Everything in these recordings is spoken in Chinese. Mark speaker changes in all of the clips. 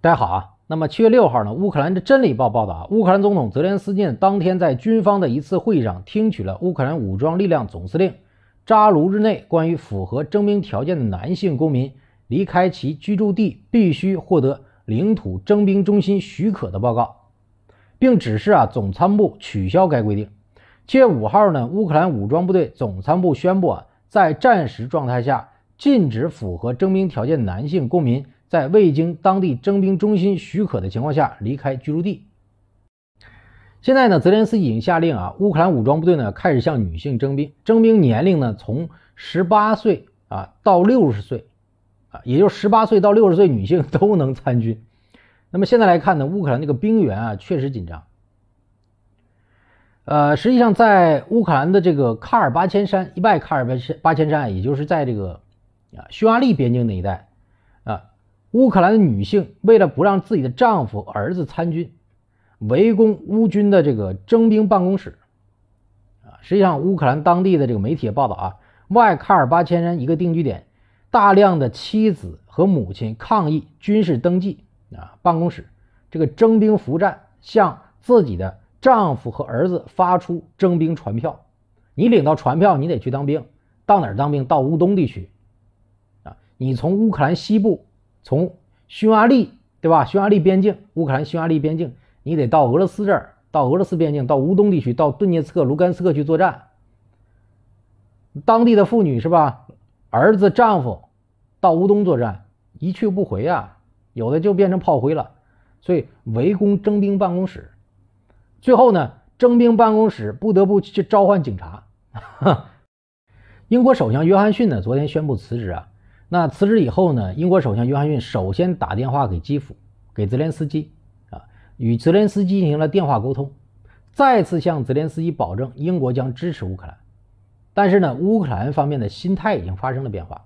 Speaker 1: 大家好啊，那么七月六号呢，乌克兰的《真理报》报道，啊，乌克兰总统泽连斯基当天在军方的一次会议上听取了乌克兰武装力量总司令扎卢日内关于符合征兵条件的男性公民离开其居住地必须获得领土征兵中心许可的报告，并指示啊总参谋部取消该规定。七月五号呢，乌克兰武装部队总参谋部宣布啊，在战时状态下禁止符合征兵条件的男性公民。在未经当地征兵中心许可的情况下离开居住地。现在呢，泽连斯基已经下令啊，乌克兰武装部队呢开始向女性征兵，征兵年龄呢从十八岁啊到六十岁，啊，也就十八岁到六十岁女性都能参军。那么现在来看呢，乌克兰这个兵源啊确实紧张。呃，实际上在乌克兰的这个喀尔巴阡山一拜喀尔巴阡巴千山，也就是在这个啊匈牙利边境那一带。乌克兰的女性为了不让自己的丈夫、儿子参军，围攻乌军的这个征兵办公室。啊，实际上乌克兰当地的这个媒体报道啊，外卡尔巴千人一个定居点，大量的妻子和母亲抗议军事登记啊，办公室这个征兵服站向自己的丈夫和儿子发出征兵传票，你领到传票，你得去当兵，到哪儿当兵？到乌东地区，啊，你从乌克兰西部。从匈牙利对吧？匈牙利边境，乌克兰、匈牙利边境，你得到俄罗斯这儿，到俄罗斯边境，到乌东地区，到顿涅茨克、卢甘斯克去作战。当地的妇女是吧？儿子、丈夫到乌东作战，一去不回啊，有的就变成炮灰了。所以围攻征兵办公室，最后呢，征兵办公室不得不去召唤警察。英国首相约翰逊呢，昨天宣布辞职啊。那辞职以后呢？英国首相约翰逊首先打电话给基辅，给泽连斯基，啊，与泽连斯基进行了电话沟通，再次向泽连斯基保证英国将支持乌克兰。但是呢，乌克兰方面的心态已经发生了变化，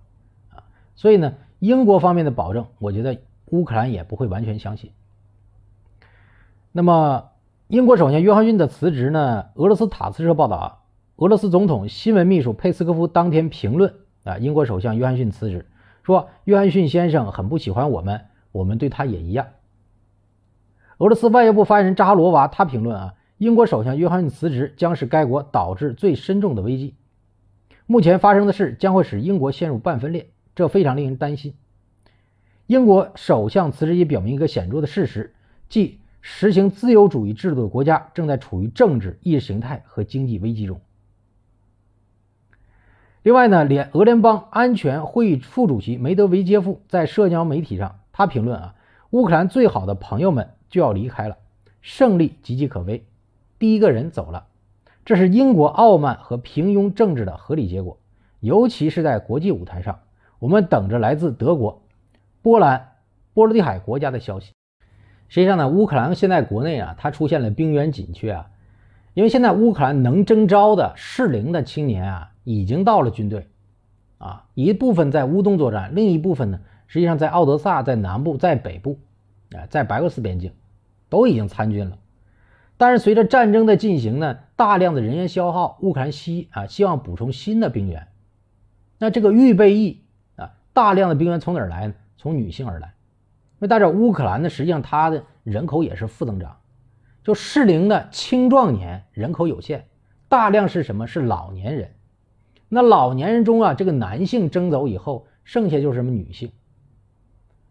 Speaker 1: 啊，所以呢，英国方面的保证，我觉得乌克兰也不会完全相信。那么，英国首相约翰逊的辞职呢？俄罗斯塔斯社报道，俄罗斯总统新闻秘书佩斯科夫当天评论，啊，英国首相约翰逊辞职。说，约翰逊先生很不喜欢我们，我们对他也一样。俄罗斯外交部发言人扎哈罗娃他评论啊，英国首相约翰逊辞职将是该国导致最深重的危机。目前发生的事将会使英国陷入半分裂，这非常令人担心。英国首相辞职也表明一个显著的事实，即实行自由主义制度的国家正在处于政治、意识形态和经济危机中。另外呢，联俄联邦安全会议副主席梅德韦杰夫在社交媒体上，他评论啊，乌克兰最好的朋友们就要离开了，胜利岌岌可危，第一个人走了，这是英国傲慢和平庸政治的合理结果，尤其是在国际舞台上，我们等着来自德国、波兰、波罗的海国家的消息。实际上呢，乌克兰现在国内啊，它出现了兵源紧缺啊，因为现在乌克兰能征召的适龄的青年啊。已经到了军队，啊，一部分在乌东作战，另一部分呢，实际上在奥德萨，在南部，在北部，啊，在白俄罗斯边境，都已经参军了。但是随着战争的进行呢，大量的人员消耗，乌克兰西啊希望补充新的兵员，那这个预备役啊，大量的兵员从哪儿来呢？从女性而来。因为大家乌克兰呢，实际上它的人口也是负增长，就适龄的青壮年人口有限，大量是什么？是老年人。那老年人中啊，这个男性征走以后，剩下就是什么女性。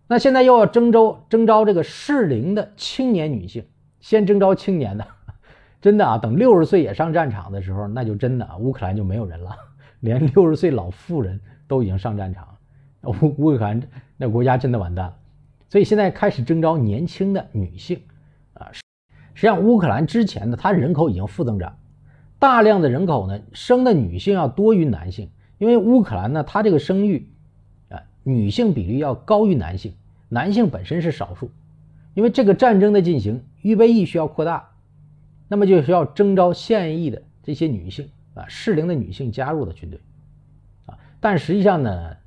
Speaker 1: 那现在又要征招征招这个适龄的青年女性，先征招青年的。真的啊，等六十岁也上战场的时候，那就真的乌克兰就没有人了，连六十岁老妇人都已经上战场了。乌乌克兰那国家真的完蛋了。所以现在开始征招年轻的女性，啊，实际上乌克兰之前呢，它人口已经负增长。大量的人口呢，生的女性要多于男性，因为乌克兰呢，它这个生育，啊，女性比例要高于男性，男性本身是少数，因为这个战争的进行，预备役需要扩大，那么就需要征召现役的这些女性啊，适龄的女性加入的军队，啊，但实际上呢，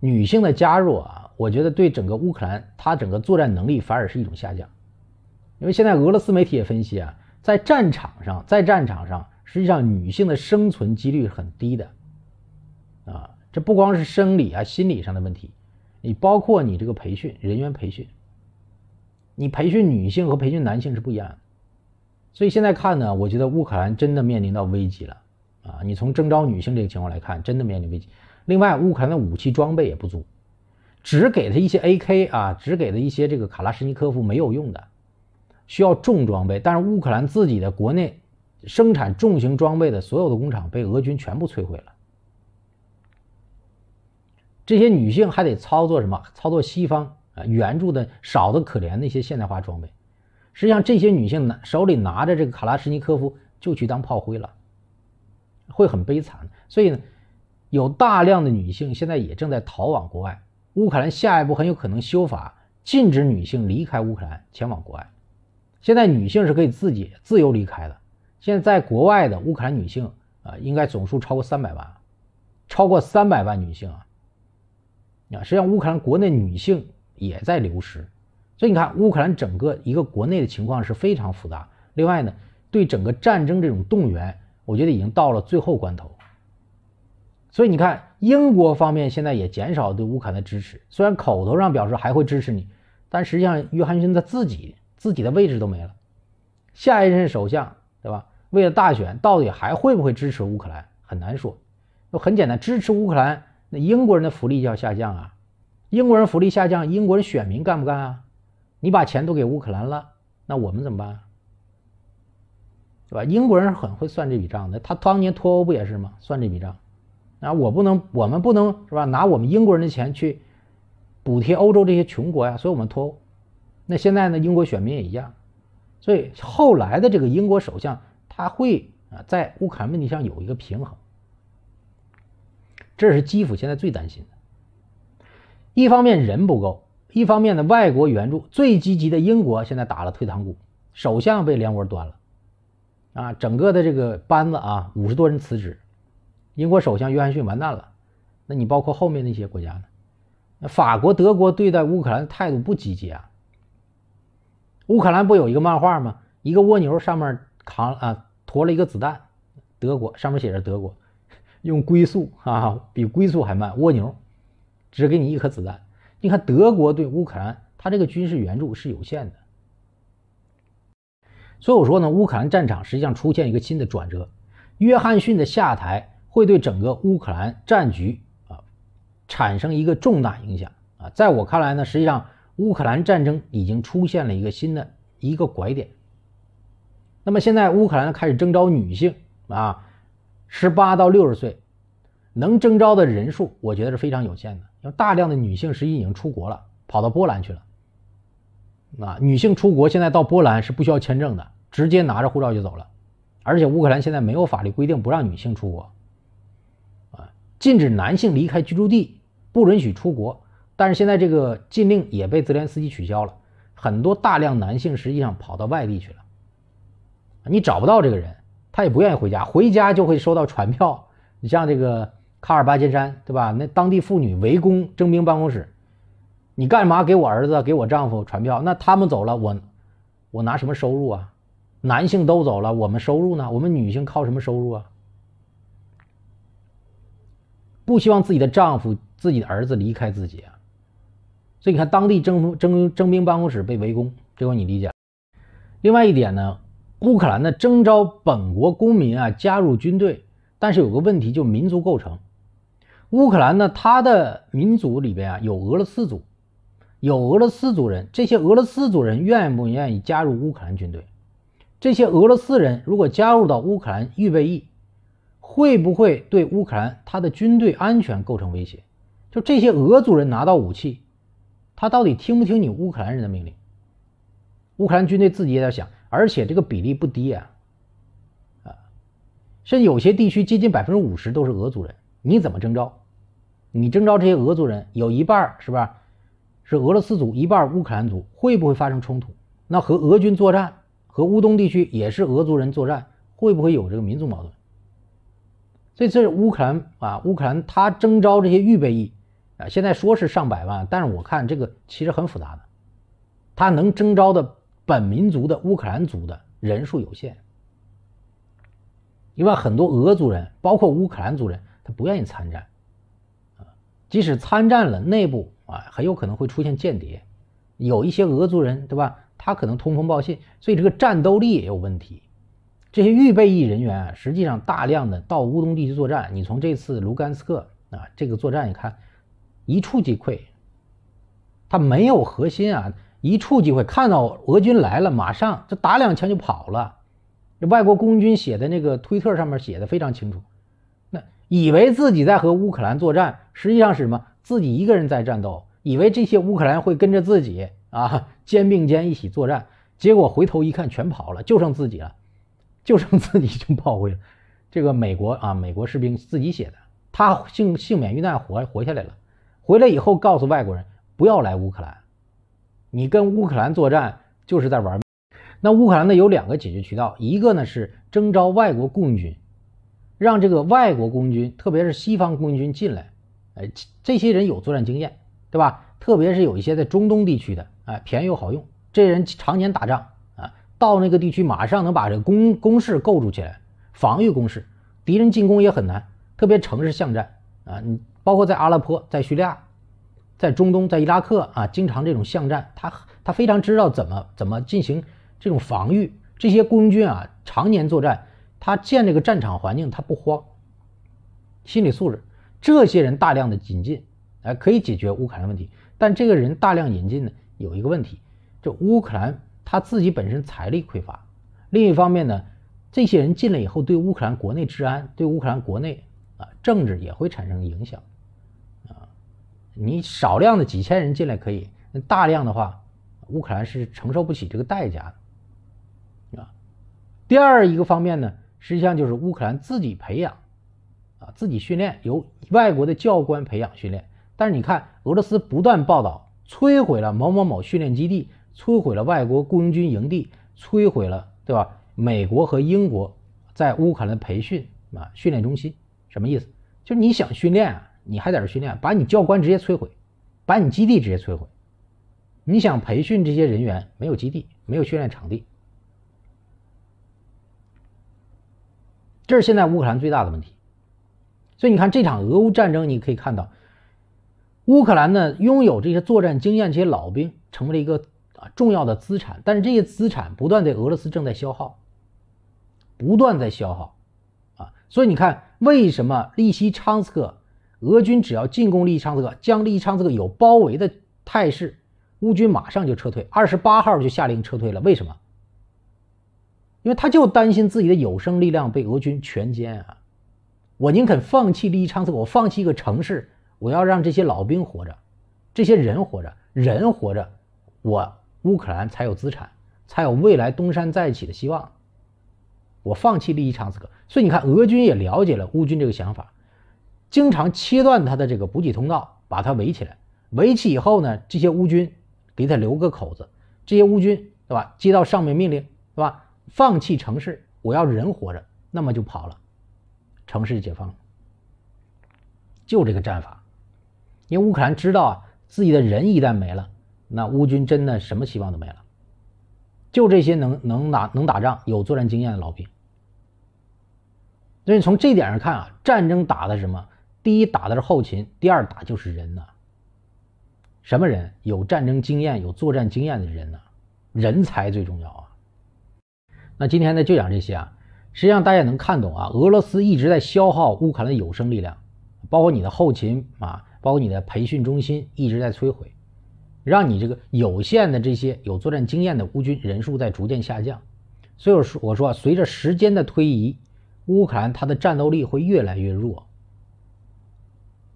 Speaker 1: 女性的加入啊，我觉得对整个乌克兰它整个作战能力反而是一种下降，因为现在俄罗斯媒体也分析啊，在战场上，在战场上。实际上，女性的生存几率很低的，啊，这不光是生理啊、心理上的问题，你包括你这个培训人员培训，你培训女性和培训男性是不一样的。所以现在看呢，我觉得乌克兰真的面临到危机了啊！你从征召女性这个情况来看，真的面临危机。另外，乌克兰的武器装备也不足，只给他一些 AK 啊，只给他一些这个卡拉什尼科夫没有用的，需要重装备。但是乌克兰自己的国内。生产重型装备的所有的工厂被俄军全部摧毁了。这些女性还得操作什么？操作西方啊援助的少的可怜那些现代化装备。实际上，这些女性拿手里拿着这个卡拉什尼科夫就去当炮灰了，会很悲惨。所以，呢，有大量的女性现在也正在逃往国外。乌克兰下一步很有可能修法，禁止女性离开乌克兰前往国外。现在女性是可以自己自由离开的。现在在国外的乌克兰女性啊，应该总数超过三百万，超过三百万女性啊，啊，实际上乌克兰国内女性也在流失，所以你看乌克兰整个一个国内的情况是非常复杂。另外呢，对整个战争这种动员，我觉得已经到了最后关头。所以你看，英国方面现在也减少对乌克兰的支持，虽然口头上表示还会支持你，但实际上约翰逊他自己自己的位置都没了，下一任首相对吧？为了大选，到底还会不会支持乌克兰？很难说。那很简单，支持乌克兰，那英国人的福利就要下降啊。英国人福利下降，英国人选民干不干啊？你把钱都给乌克兰了，那我们怎么办？对吧？英国人很会算这笔账的。他当年脱欧不也是吗？算这笔账。那我不能，我们不能是吧？拿我们英国人的钱去补贴欧洲这些穷国呀。所以我们脱欧。那现在呢？英国选民也一样。所以后来的这个英国首相。他会啊，在乌克兰问题上有一个平衡，这是基辅现在最担心的。一方面人不够，一方面呢，外国援助最积极的英国现在打了退堂鼓，首相被连窝端了，啊，整个的这个班子啊，五十多人辞职，英国首相约翰逊完蛋了。那你包括后面那些国家呢？那法国、德国对待乌克兰态度不积极啊。乌克兰不有一个漫画吗？一个蜗牛上面。扛啊，驮了一个子弹，德国上面写着德国，用龟速啊，比龟速还慢，蜗牛，只给你一颗子弹。你看德国对乌克兰，它这个军事援助是有限的，所以我说呢，乌克兰战场实际上出现一个新的转折，约翰逊的下台会对整个乌克兰战局啊产生一个重大影响啊。在我看来呢，实际上乌克兰战争已经出现了一个新的一个拐点。那么现在乌克兰开始征招女性啊，十八到六十岁，能征招的人数我觉得是非常有限的，因为大量的女性实际已经出国了，跑到波兰去了。啊，女性出国现在到波兰是不需要签证的，直接拿着护照就走了。而且乌克兰现在没有法律规定不让女性出国，啊，禁止男性离开居住地，不允许出国。但是现在这个禁令也被泽连斯基取消了，很多大量男性实际上跑到外地去了。你找不到这个人，他也不愿意回家，回家就会收到传票。你像这个卡尔巴金山，对吧？那当地妇女围攻征兵办公室，你干嘛给我儿子、给我丈夫传票？那他们走了，我我拿什么收入啊？男性都走了，我们收入呢？我们女性靠什么收入啊？不希望自己的丈夫、自己的儿子离开自己啊。所以你看，当地征征征兵办公室被围攻，这个你理解。另外一点呢？乌克兰呢征召本国公民啊加入军队，但是有个问题，就民族构成。乌克兰呢，它的民族里边啊有俄罗斯族，有俄罗斯族人。这些俄罗斯族人愿不愿意加入乌克兰军队？这些俄罗斯人如果加入到乌克兰预备役，会不会对乌克兰他的军队安全构成威胁？就这些俄族人拿到武器，他到底听不听你乌克兰人的命令？乌克兰军队自己也在想。而且这个比例不低啊，啊，甚至有些地区接近百分之五十都是俄族人，你怎么征召？你征召这些俄族人，有一半是吧？是俄罗斯族，一半乌克兰族，会不会发生冲突？那和俄军作战，和乌东地区也是俄族人作战，会不会有这个民族矛盾？所以这是乌克兰啊，乌克兰他征召这些预备役啊，现在说是上百万，但是我看这个其实很复杂的，他能征召的。本民族的乌克兰族的人数有限，另外很多俄族人，包括乌克兰族人，他不愿意参战，啊，即使参战了，内部啊很有可能会出现间谍，有一些俄族人对吧，他可能通风报信，所以这个战斗力也有问题。这些预备役人员实际上大量的到乌东地区作战，你从这次卢甘斯克啊这个作战，一看一触即溃，他没有核心啊。一触即溃，看到俄军来了，马上就打两枪就跑了。外国空军写的那个推特上面写的非常清楚。那以为自己在和乌克兰作战，实际上是什么？自己一个人在战斗，以为这些乌克兰会跟着自己啊，肩并肩一起作战，结果回头一看，全跑了，就剩自己了，就剩自己就跑回了。这个美国啊，美国士兵自己写的，他幸幸免遇难，活活下来了。回来以后告诉外国人，不要来乌克兰。你跟乌克兰作战就是在玩。那乌克兰呢有两个解决渠道，一个呢是征召外国雇佣军，让这个外国雇佣军，特别是西方雇佣军进来，哎，这些人有作战经验，对吧？特别是有一些在中东地区的，哎，便宜又好用，这人常年打仗啊，到那个地区马上能把这个攻攻势构筑起来，防御攻势，敌人进攻也很难，特别城市巷战啊，你包括在阿拉伯，在叙利亚。在中东，在伊拉克啊，经常这种巷战，他他非常知道怎么怎么进行这种防御。这些工军啊，常年作战，他见这个战场环境他不慌，心理素质。这些人大量的引进，哎，可以解决乌克兰问题。但这个人大量引进呢，有一个问题，就乌克兰他自己本身财力匮乏。另一方面呢，这些人进来以后，对乌克兰国内治安，对乌克兰国内啊政治也会产生影响。你少量的几千人进来可以，大量的话，乌克兰是承受不起这个代价的，啊。第二一个方面呢，实际上就是乌克兰自己培养，啊，自己训练，由外国的教官培养训练。但是你看，俄罗斯不断报道，摧毁了某某某训练基地，摧毁了外国雇佣军营地，摧毁了，对吧？美国和英国在乌克兰培训啊训练中心，什么意思？就是你想训练啊。你还在这训练，把你教官直接摧毁，把你基地直接摧毁。你想培训这些人员，没有基地，没有训练场地，这是现在乌克兰最大的问题。所以你看这场俄乌战争，你可以看到，乌克兰呢拥有这些作战经验，这些老兵成为了一个啊重要的资产，但是这些资产不断在俄罗斯正在消耗，不断在消耗，啊，所以你看为什么利希昌斯克？俄军只要进攻利昌斯克，将利昌斯克有包围的态势，乌军马上就撤退。二十八号就下令撤退了。为什么？因为他就担心自己的有生力量被俄军全歼啊！我宁肯放弃利昌斯克，我放弃一个城市，我要让这些老兵活着，这些人活着，人活着，我乌克兰才有资产，才有未来东山再起的希望。我放弃利昌斯克，所以你看，俄军也了解了乌军这个想法。经常切断他的这个补给通道，把他围起来。围起以后呢，这些乌军给他留个口子，这些乌军对吧？接到上面命令对吧？放弃城市，我要人活着，那么就跑了，城市就解放了。就这个战法，因为乌克兰知道啊，自己的人一旦没了，那乌军真的什么希望都没了，就这些能能打能打仗、有作战经验的老兵。所以从这点上看啊，战争打的是什么？第一打的是后勤，第二打就是人呐。什么人？有战争经验、有作战经验的人呢？人才最重要啊。那今天呢，就讲这些啊。实际上大家能看懂啊，俄罗斯一直在消耗乌克兰有生力量，包括你的后勤啊，包括你的培训中心一直在摧毁，让你这个有限的这些有作战经验的乌军人数在逐渐下降。所以我说，我说随着时间的推移，乌克兰它的战斗力会越来越弱。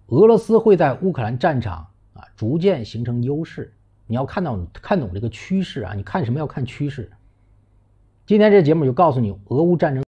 Speaker 1: 俄罗斯会在乌克兰战场啊逐渐形成优势。你要看到、看懂这个趋势啊！你看什么要看趋势。今天这节目就告诉你，俄乌战争。